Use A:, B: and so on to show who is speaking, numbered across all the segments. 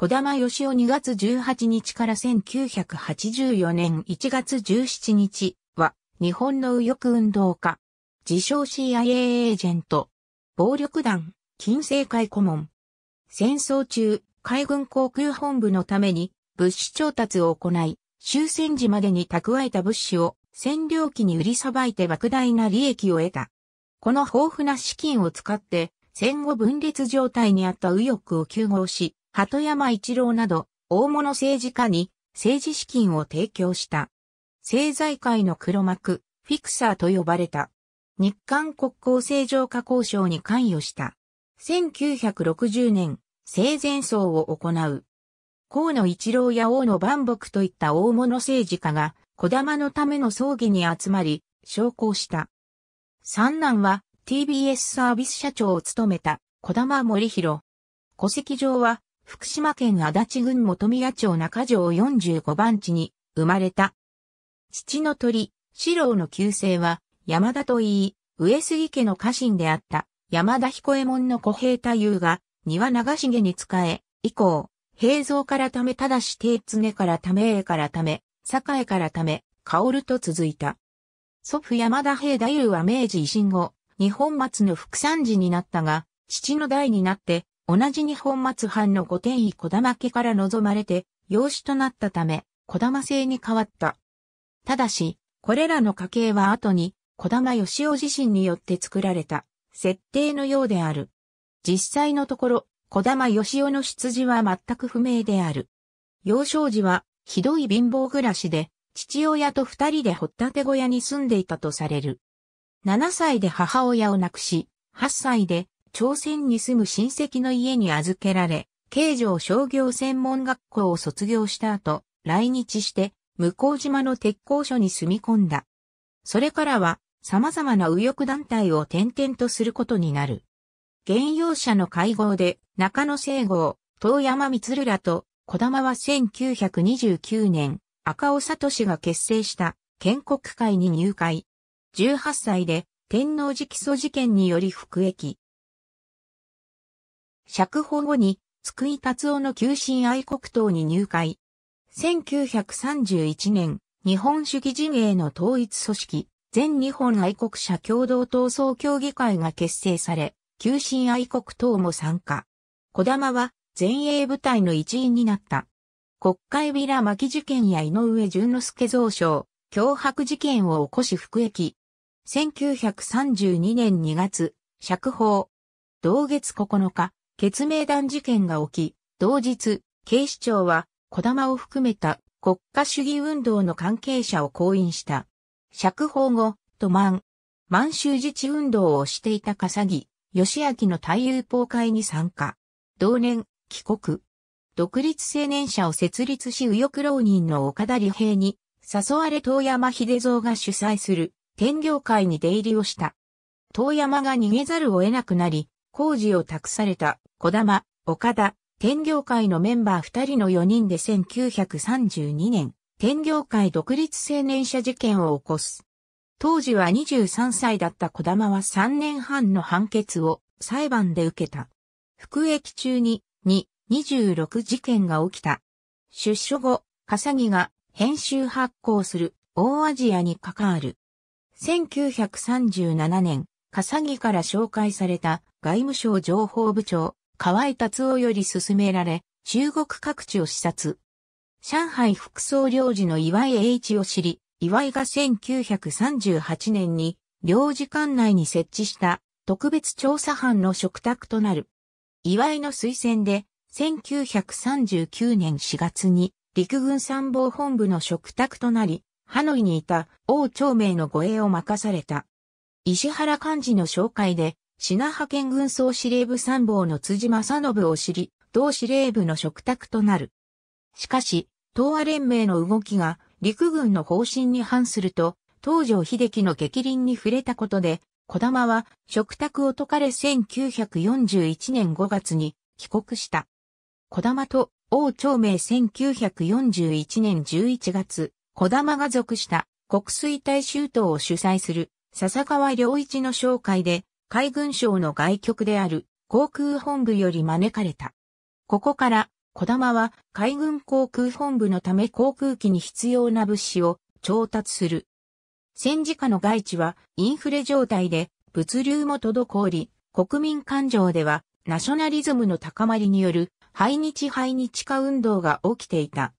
A: 小玉義雄2月18日から1984年1月17日は、日本の右翼運動家。自称 CIA エージェント。暴力団、金星会顧問。戦争中、海軍航空本部のために物資調達を行い、終戦時までに蓄えた物資を占領機に売りさばいて莫大な利益を得た。この豊富な資金を使って戦後分裂状態にあった右翼を救合し、鳩山一郎など、大物政治家に政治資金を提供した。政財界の黒幕、フィクサーと呼ばれた。日韓国交正常化交渉に関与した。1960年、生前葬を行う。河野一郎や大野万木といった大物政治家が、小玉のための葬儀に集まり、昇降した。三男は TBS サービス社長を務めた小玉森弘。戸籍上は福島県足立郡本宮町中条45番地に生まれた。父の鳥、四郎の旧姓は山田といい、上杉家の家臣であった山田彦右衛門の小平太夫が庭長重に仕え、以降、平蔵からためただし手常からため栄からため、栄からため、薫と続いた。祖父山田平太夫は明治維新後、日本松の副産地になったが、父の代になって、同じ日本末藩の御殿医小玉家から望まれて、養子となったため、小玉制に変わった。ただし、これらの家系は後に、小玉義雄自身によって作られた、設定のようである。実際のところ、小玉義雄の出自は全く不明である。幼少時は、ひどい貧乏暮らしで、父親と二人で掘ったて小屋に住んでいたとされる。7歳で母親を亡くし、8歳で朝鮮に住む親戚の家に預けられ、京城商業専門学校を卒業した後、来日して、向島の鉄工所に住み込んだ。それからは、様々な右翼団体を転々とすることになる。現用者の会合で、中野聖郷、遠山光らと、小玉は1929年、赤尾聡が結成した建国会に入会。18歳で天皇寺基礎事件により服役。釈放後に、津久井達夫の旧進愛国党に入会。1931年、日本主義陣営の統一組織、全日本愛国者共同闘争協議会が結成され、旧進愛国党も参加。小玉は前衛部隊の一員になった。国会ビラ巻き事件や井上淳之介蔵賞、脅迫事件を起こし服役。1932年2月、釈放。同月9日、血明弾事件が起き、同日、警視庁は、小玉を含めた国家主義運動の関係者を公印した。釈放後、土満、満州自治運動をしていた笠木、義明の太友法会に参加。同年、帰国。独立青年社を設立し右翼浪人の岡田理平に、誘われ遠山秀蔵が主催する天業会に出入りをした。遠山が逃げざるを得なくなり、工事を託された小玉、岡田、天業会のメンバー二人の四人で1932年、天業会独立青年者事件を起こす。当時は23歳だった小玉は3年半の判決を裁判で受けた。服役中に2、26事件が起きた。出所後、笠木が編集発行する大アジアに関わる。1937年、笠木から紹介された外務省情報部長、河合達夫より進められ、中国各地を視察。上海副総領事の岩井栄一を知り、岩井が1938年に、領事館内に設置した特別調査班の嘱託となる。岩井の推薦で、1939年4月に陸軍参謀本部の嘱託となり、ハノイにいた王長明の護衛を任された。石原幹事の紹介で品派遣軍総司令部参謀の辻正信を知り、同司令部の嘱託となる。しかし、東亜連盟の動きが陸軍の方針に反すると、東条秀樹の激凛に触れたことで、小玉は食卓を解かれ1941年5月に帰国した。小玉と王長明1941年11月、小玉が属した国水大衆党を主催する笹川良一の紹介で海軍省の外局である航空本部より招かれた。ここから、小玉は海軍航空本部のため航空機に必要な物資を調達する。戦時下の外地はインフレ状態で物流も滞り、国民感情ではナショナリズムの高まりによる排日排日化運動が起きていた。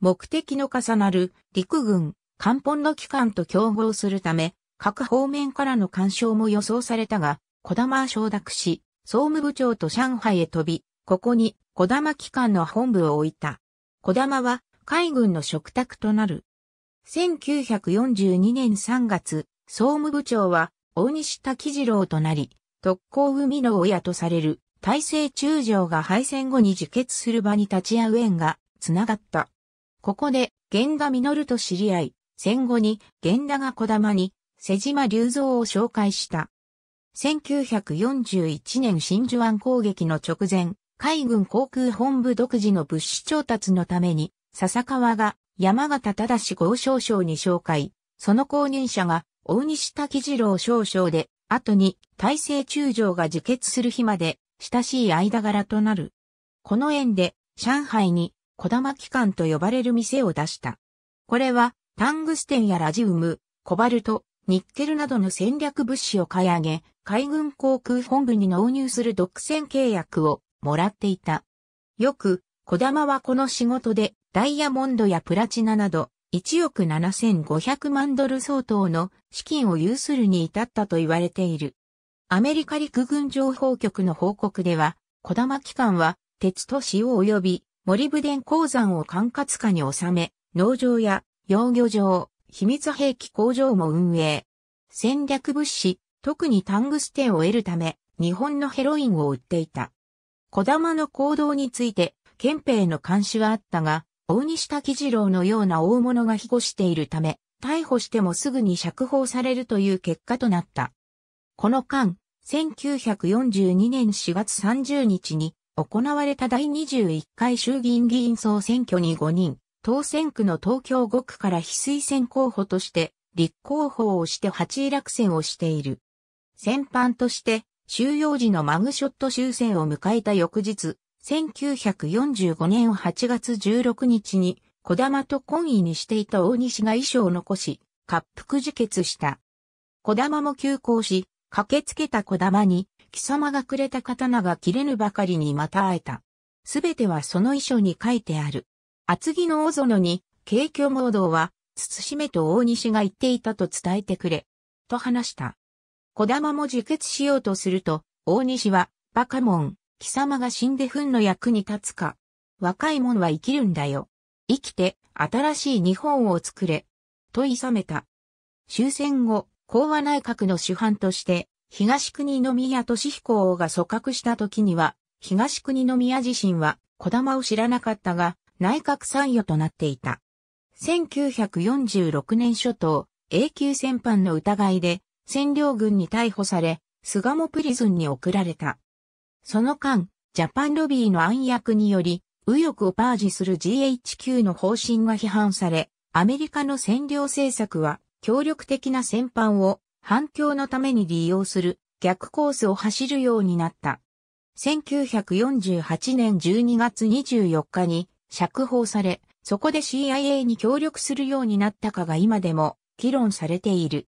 A: 目的の重なる陸軍、艦本の機関と競合するため、各方面からの干渉も予想されたが、小玉は承諾し、総務部長と上海へ飛び、ここに小玉機関の本部を置いた。小玉は海軍の食卓となる。1942年3月、総務部長は大西滝次郎となり、特攻組の親とされる大勢中将が敗戦後に自決する場に立ち会う縁が繋がった。ここで源田実と知り合い、戦後に源田が小玉に瀬島隆三を紹介した。1941年真珠湾攻撃の直前、海軍航空本部独自の物資調達のために、笹川が山形志豪少将に紹介、その後任者が大西滝次郎少将で、後に大政中将が自決する日まで親しい間柄となる。この縁で上海に小玉機関と呼ばれる店を出した。これはタングステンやラジウム、コバルト、ニッケルなどの戦略物資を買い上げ、海軍航空本部に納入する独占契約をもらっていた。よく、小玉はこの仕事でダイヤモンドやプラチナなど1億7500万ドル相当の資金を有するに至ったと言われている。アメリカ陸軍情報局の報告では、小玉機関は鉄と塩及び森武伝鉱山を管轄下に収め、農場や養魚場、秘密兵器工場も運営。戦略物資、特にタングステンを得るため、日本のヘロインを売っていた。小玉の行動について、憲兵の監視はあったが、大西滝次郎のような大物が庇護しているため、逮捕してもすぐに釈放されるという結果となった。この間、1942年4月30日に行われた第21回衆議院議員総選挙に5人、当選区の東京5区から非推薦候補として立候補をして8位落選をしている。戦犯として収容時のマグショット終戦を迎えた翌日、1945年8月16日に小玉と懇意にしていた大西が遺書を残し、滑腹自決した。小玉も急行し、駆けつけた小玉に、貴様がくれた刀が切れぬばかりにまた会えた。すべてはその遺書に書いてある。厚木の大園に、景況盲導は、慎めと大西が言っていたと伝えてくれ、と話した。小玉も自決しようとすると、大西は、バカモン、貴様が死んで憤の役に立つか。若い者は生きるんだよ。生きて、新しい日本を作れ。と諌めた。終戦後、講和内閣の主犯として、東国の宮俊彦王が組閣した時には、東国の宮自身は、小玉を知らなかったが、内閣参与となっていた。1946年初頭、永久戦犯の疑いで占領軍に逮捕され、菅もプリズンに送られた。その間、ジャパンロビーの暗躍により、右翼をパージする GHQ の方針が批判され、アメリカの占領政策は、協力的な戦犯を反響のために利用する逆コースを走るようになった。1948年12月24日に釈放され、そこで CIA に協力するようになったかが今でも議論されている。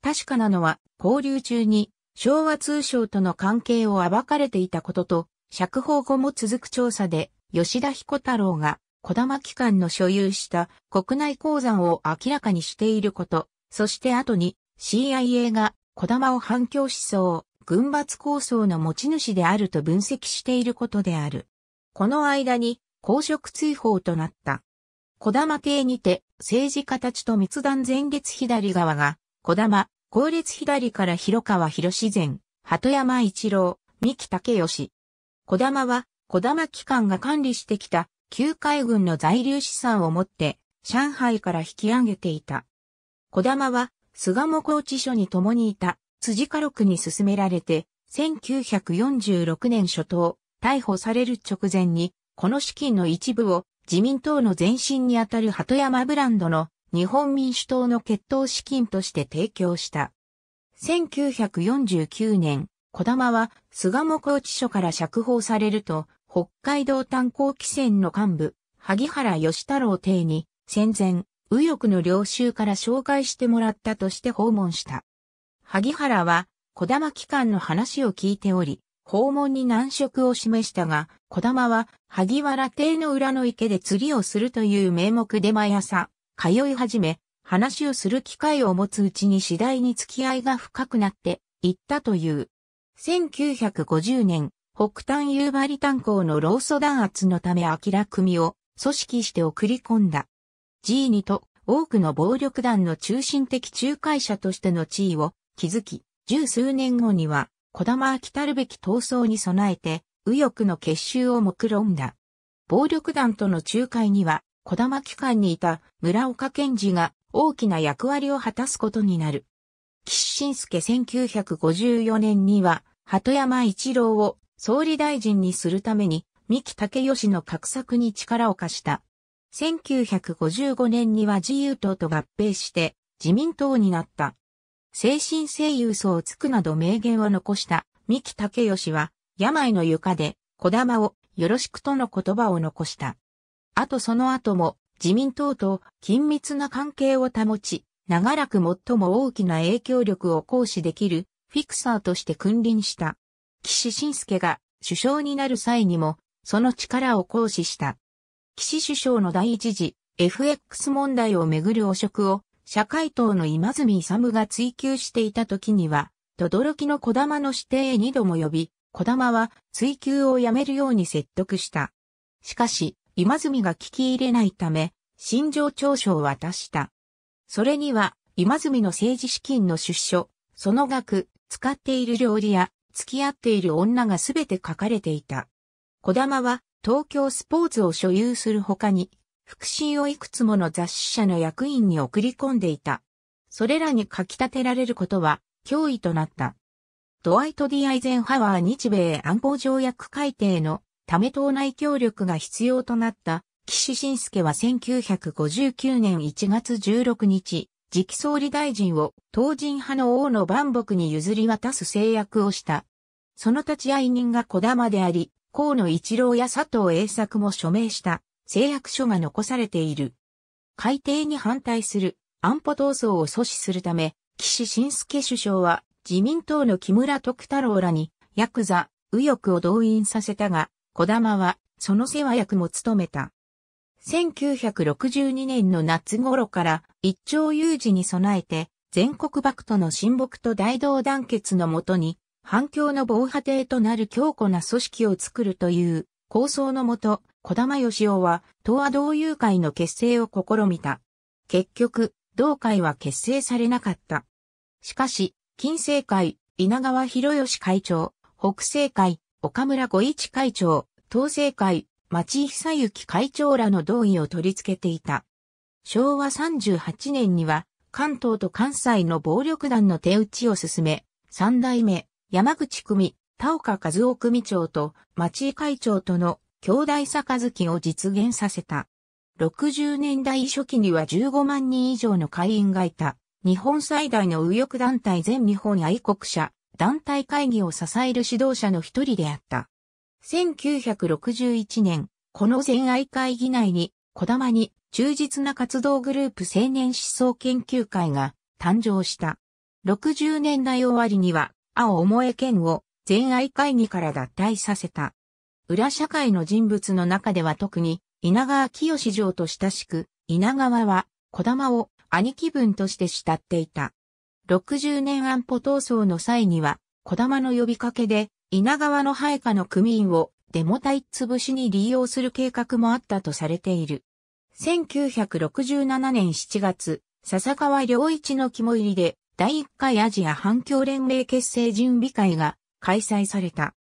A: 確かなのは、交流中に昭和通商との関係を暴かれていたことと、釈放後も続く調査で、吉田彦太郎が小玉機関の所有した国内鉱山を明らかにしていること、そして後に CIA が小玉を反共思想、軍閥構想の持ち主であると分析していることである。この間に公職追放となった。小玉系にて、政治家たちと密談前月左側が、小玉、後列左から広川広自然、鳩山一郎、三木武義。小玉は、小玉機関が管理してきた、旧海軍の在留資産を持って、上海から引き上げていた。小玉は、菅も高知所に共にいた、辻家禄に勧められて、1946年初頭、逮捕される直前に、この資金の一部を自民党の前身にあたる鳩山ブランドの日本民主党の決闘資金として提供した。1949年、小玉は菅野高知署から釈放されると、北海道炭鉱汽船の幹部、萩原義太郎邸に戦前、右翼の領袖から紹介してもらったとして訪問した。萩原は、小玉機関の話を聞いており、訪問に難色を示したが、小玉は萩原邸の裏の池で釣りをするという名目で毎朝、通い始め、話をする機会を持つうちに次第に付き合いが深くなっていったという。1950年、北端夕張炭鉱の老組弾圧のため明組を組織して送り込んだ。G2 と多くの暴力団の中心的仲介者としての地位を築き、十数年後には児玉は来るべき闘争に備えて、右翼の結集を目論んだ。暴力団との仲介には、児玉機関にいた村岡健二が大きな役割を果たすことになる。岸信介1954年には、鳩山一郎を総理大臣にするために、三木武義の格策に力を貸した。1955年には自由党と合併して自民党になった。精神性優層をつくなど名言を残した三木武義は、病の床で、小玉をよろしくとの言葉を残した。あとその後も、自民党と緊密な関係を保ち、長らく最も大きな影響力を行使できるフィクサーとして君臨した。岸信介が首相になる際にも、その力を行使した。岸首相の第一次 FX 問題をめぐる汚職を社会党の今住勇が追求していた時には、轟の小玉の指定へ二度も呼び、小玉は追求をやめるように説得した。しかし、今住が聞き入れないため、心情調書を渡した。それには、今住の政治資金の出所、その額、使っている料理や、付き合っている女がすべて書かれていた。小玉は、東京スポーツを所有する他に、腹心をいくつもの雑誌社の役員に送り込んでいた。それらに書き立てられることは脅威となった。ドワイト・ディ・アイゼンハワー日米安保条約改定のため党内協力が必要となった岸信介は1959年1月16日、次期総理大臣を当人派の王の万木に譲り渡す制約をした。その立ち会い人が小玉であり、河野一郎や佐藤栄作も署名した。誓約書が残されている。改定に反対する安保闘争を阻止するため、岸信介首相は自民党の木村徳太郎らにヤクザ、右翼を動員させたが、小玉はその世話役も務めた。1962年の夏頃から一朝有事に備えて全国幕徒の親睦と大同団結のもとに反共の防波堤となる強固な組織を作るという構想のもと小玉義雄は、東亜同友会の結成を試みた。結局、同会は結成されなかった。しかし、金星会、稲川博義会長、北西会、岡村五一会長、東西会、町井久幸会長らの同意を取り付けていた。昭和38年には、関東と関西の暴力団の手打ちを進め、三代目、山口組、田岡和夫組長と町井会長との兄弟杯を実現させた。60年代初期には15万人以上の会員がいた、日本最大の右翼団体全日本愛国者、団体会議を支える指導者の一人であった。1961年、この全愛会議内に、小玉に忠実な活動グループ青年思想研究会が誕生した。60年代終わりには、青え県を全愛会議から脱退させた。裏社会の人物の中では特に、稲川清志城と親しく、稲川は、小玉を兄貴分として慕っていた。60年安保闘争の際には、小玉の呼びかけで、稲川の配下の組員をデモ隊潰しに利用する計画もあったとされている。1967年7月、笹川良一の肝入りで、第1回アジア反共連盟結成準備会が開催された。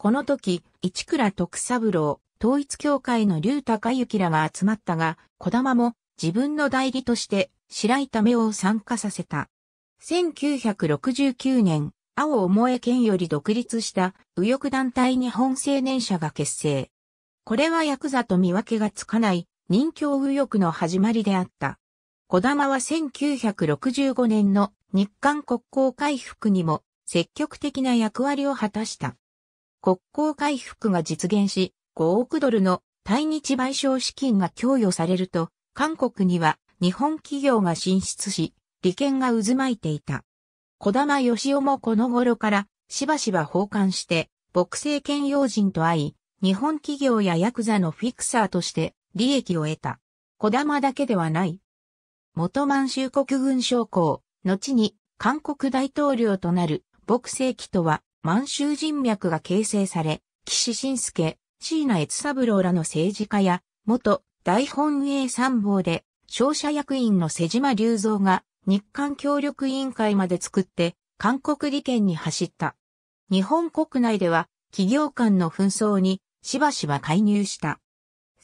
A: この時、市倉徳三郎、統一協会の竜高幸らが集まったが、小玉も自分の代理として白井為を参加させた。1969年、青思え県より独立した右翼団体日本青年社が結成。これはヤクザと見分けがつかない任教右翼の始まりであった。小玉は1965年の日韓国交回復にも積極的な役割を果たした。国交回復が実現し、5億ドルの対日賠償資金が供与されると、韓国には日本企業が進出し、利権が渦巻いていた。小玉義夫もこの頃からしばしば訪韓して、牧政権要人と会い、日本企業やヤクザのフィクサーとして利益を得た。小玉だけではない。元満州国軍将校、後に韓国大統領となる牧政機とは満州人脈が形成され、岸信介、椎名悦三郎らの政治家や、元大本営参謀で、商社役員の瀬島隆三が日韓協力委員会まで作って、韓国利権に走った。日本国内では、企業間の紛争にしばしば介入した。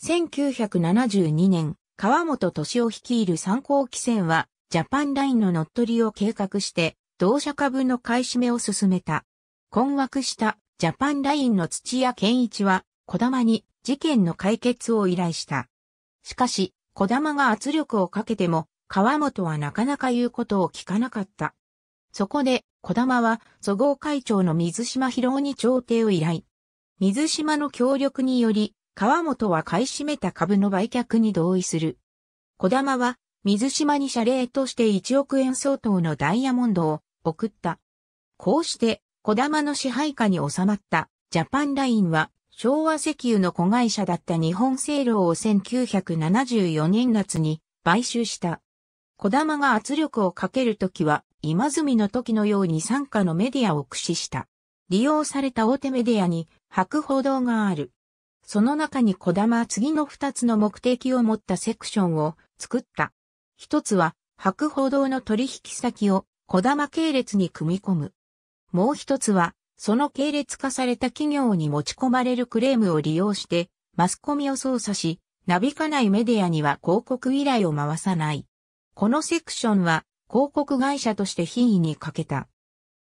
A: 1972年、川本敏夫率いる参考汽船は、ジャパンラインの乗っ取りを計画して、同社株の買い占めを進めた。困惑したジャパンラインの土屋健一は、小玉に事件の解決を依頼した。しかし、小玉が圧力をかけても、川本はなかなか言うことを聞かなかった。そこで、小玉は、祖合会長の水島博夫に調停を依頼。水島の協力により、川本は買い占めた株の売却に同意する。小玉は、水島に謝礼として1億円相当のダイヤモンドを送った。こうして、小玉の支配下に収まったジャパンラインは昭和石油の子会社だった日本製炉を1974年夏に買収した。小玉が圧力をかけるときは今住の時のように参加のメディアを駆使した。利用された大手メディアに白報道がある。その中に小玉は次の二つの目的を持ったセクションを作った。一つは白報道の取引先を小玉系列に組み込む。もう一つは、その系列化された企業に持ち込まれるクレームを利用して、マスコミを操作し、なびかないメディアには広告依頼を回さない。このセクションは、広告会社として品位に欠けた。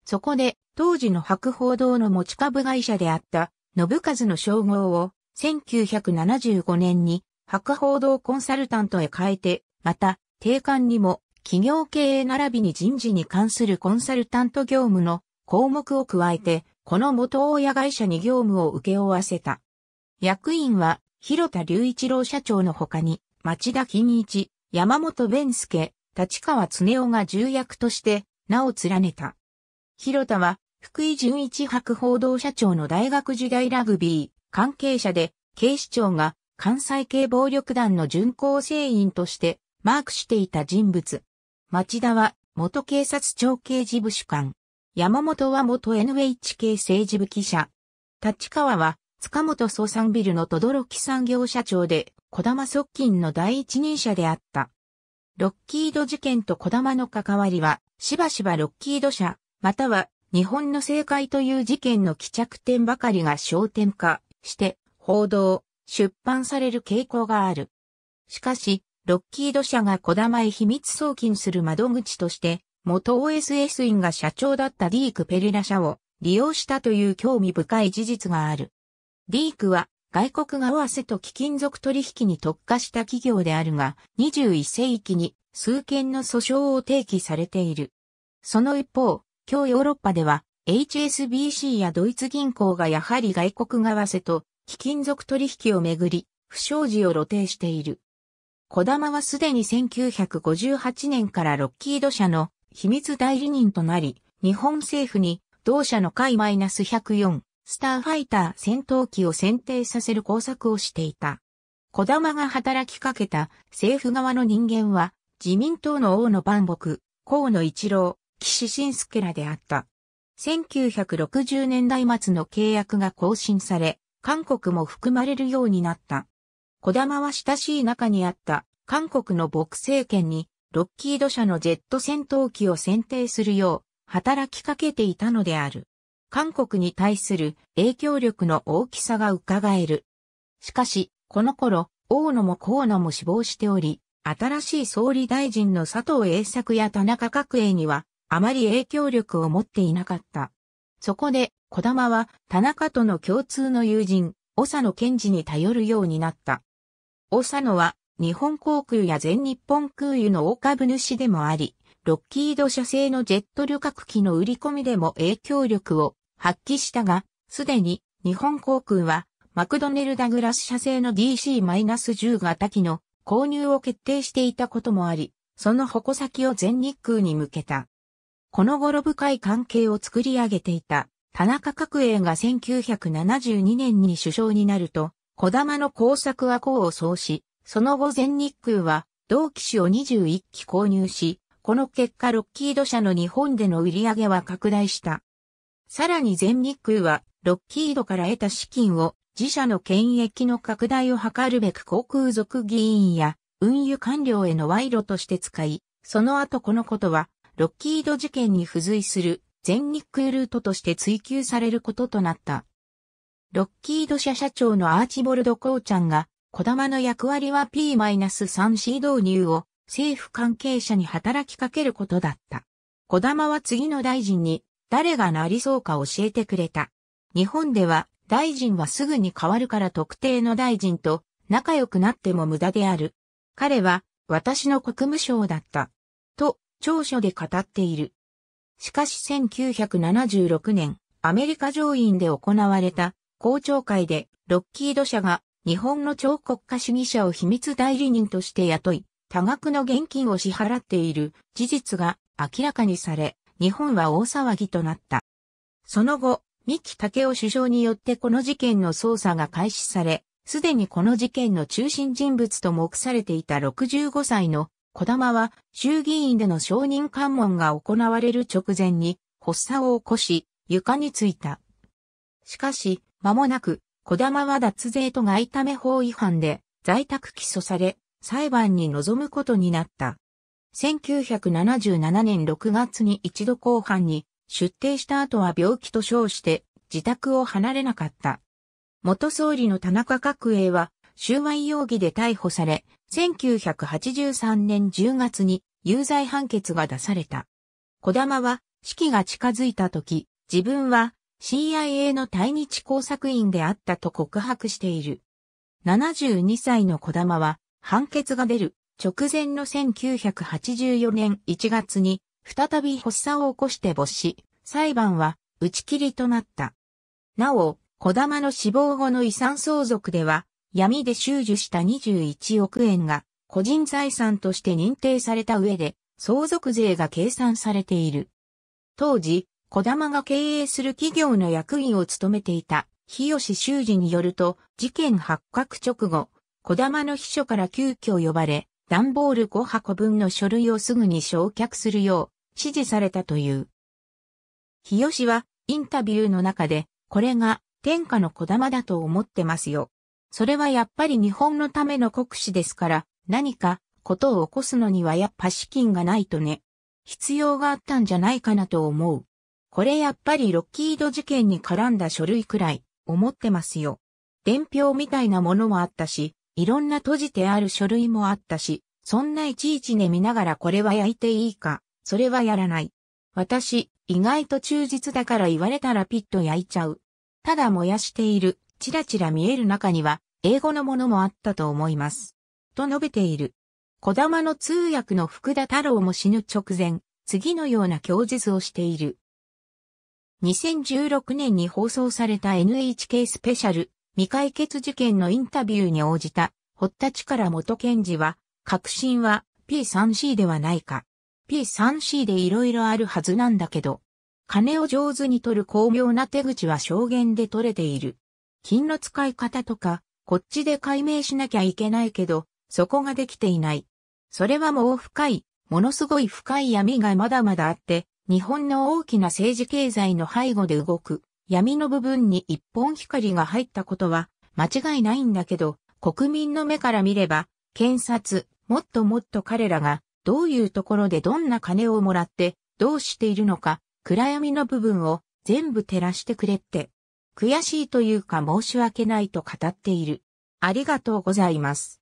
A: そこで、当時の博報堂の持ち株会社であった、信和の称号を、1975年に、博報堂コンサルタントへ変えて、また、定款にも、企業経営並びに人事に関するコンサルタント業務の項目を加えて、この元親会社に業務を受け負わせた。役員は、広田隆一郎社長の他に、町田金一、山本弁介、立川恒夫が重役として名を連ねた。広田は、福井純一博報道社長の大学時代ラグビー関係者で、警視庁が関西系暴力団の巡行成員としてマークしていた人物。町田は元警察庁刑事部主管。山本は元 NHK 政治部記者。立川は、塚本総産ビルの轟産業社長で、小玉側近の第一人者であった。ロッキード事件と小玉の関わりは、しばしばロッキード社、または日本の政界という事件の帰着点ばかりが焦点化して、報道、出版される傾向がある。しかし、ロッキード社が小玉へ秘密送金する窓口として、元 OSS 院が社長だったディーク・ペリラ社を利用したという興味深い事実がある。ディークは外国側せと貴金属取引に特化した企業であるが、21世紀に数件の訴訟を提起されている。その一方、今日ヨーロッパでは HSBC やドイツ銀行がやはり外国為替と貴金属取引をめぐり、不祥事を露呈している。小玉はすでに1958年からロッキード社の秘密代理人となり、日本政府に同社の海 -104 スターファイター戦闘機を選定させる工作をしていた。小玉が働きかけた政府側の人間は自民党の大野万木、河野一郎、岸信介らであった。1960年代末の契約が更新され、韓国も含まれるようになった。小玉は親しい中にあった韓国の牧政権にロッキード社のジェット戦闘機を選定するよう働きかけていたのである。韓国に対する影響力の大きさが伺える。しかし、この頃、大野も河野も死亡しており、新しい総理大臣の佐藤栄作や田中角栄には、あまり影響力を持っていなかった。そこで、小玉は田中との共通の友人、長野賢治に頼るようになった。長野は日本航空や全日本空輸の大株主でもあり、ロッキード社製のジェット旅客機の売り込みでも影響力を発揮したが、すでに日本航空はマクドネル・ダグラス社製の DC-10 型機の購入を決定していたこともあり、その矛先を全日空に向けた。この頃深い関係を作り上げていた田中角栄が1972年に首相になると、小玉の工作は功を奏し、その後全日空は同機種を21機購入し、この結果ロッキード社の日本での売り上げは拡大した。さらに全日空はロッキードから得た資金を自社の権益の拡大を図るべく航空族議員や運輸官僚への賄賂として使い、その後このことはロッキード事件に付随する全日空ルートとして追及されることとなった。ロッキード社社長のアーチボルド・コーちゃんが小玉の役割は P-3C 導入を政府関係者に働きかけることだった。小玉は次の大臣に誰がなりそうか教えてくれた。日本では大臣はすぐに変わるから特定の大臣と仲良くなっても無駄である。彼は私の国務省だった。と、長所で語っている。しかし1976年、アメリカ上院で行われた公聴会でロッキード社が日本の超国家主義者を秘密代理人として雇い、多額の現金を支払っている事実が明らかにされ、日本は大騒ぎとなった。その後、三木武夫首相によってこの事件の捜査が開始され、すでにこの事件の中心人物と目されていた65歳の小玉は衆議院での承認喚問が行われる直前に発作を起こし床についた。しかし、間もなく小玉は脱税と外為法違反で在宅起訴され、裁判に臨むことになった。1977年6月に一度公判に出廷した後は病気と称して自宅を離れなかった。元総理の田中角栄は収賄容疑で逮捕され、1983年10月に有罪判決が出された。小玉は死期が近づいた時、自分は CIA の対日工作員であったと告白している。72歳の小玉は判決が出る直前の1984年1月に再び発作を起こして没し、裁判は打ち切りとなった。なお、小玉の死亡後の遺産相続では闇で収受した21億円が個人財産として認定された上で相続税が計算されている。当時、小玉が経営する企業の役員を務めていた、日吉修司によると、事件発覚直後、小玉の秘書から急遽呼ばれ、段ボール5箱分の書類をすぐに焼却するよう指示されたという。日吉はインタビューの中で、これが天下の小玉だと思ってますよ。それはやっぱり日本のための国士ですから、何かことを起こすのにはやっぱ資金がないとね。必要があったんじゃないかなと思う。これやっぱりロッキード事件に絡んだ書類くらい思ってますよ。伝票みたいなものもあったし、いろんな閉じてある書類もあったし、そんないちいちね見ながらこれは焼いていいか、それはやらない。私、意外と忠実だから言われたらピッと焼いちゃう。ただ燃やしている、ちらちら見える中には、英語のものもあったと思います。と述べている。小玉の通訳の福田太郎も死ぬ直前、次のような供述をしている。2016年に放送された NHK スペシャル未解決事件のインタビューに応じた、堀田力元検事は、核心は P3C ではないか。P3C でいろいろあるはずなんだけど、金を上手に取る巧妙な手口は証言で取れている。金の使い方とか、こっちで解明しなきゃいけないけど、そこができていない。それはもう深い、ものすごい深い闇がまだまだあって、日本の大きな政治経済の背後で動く闇の部分に一本光が入ったことは間違いないんだけど、国民の目から見れば、検察、もっともっと彼らがどういうところでどんな金をもらってどうしているのか、暗闇の部分を全部照らしてくれって、悔しいというか申し訳ないと語っている。ありがとうございます。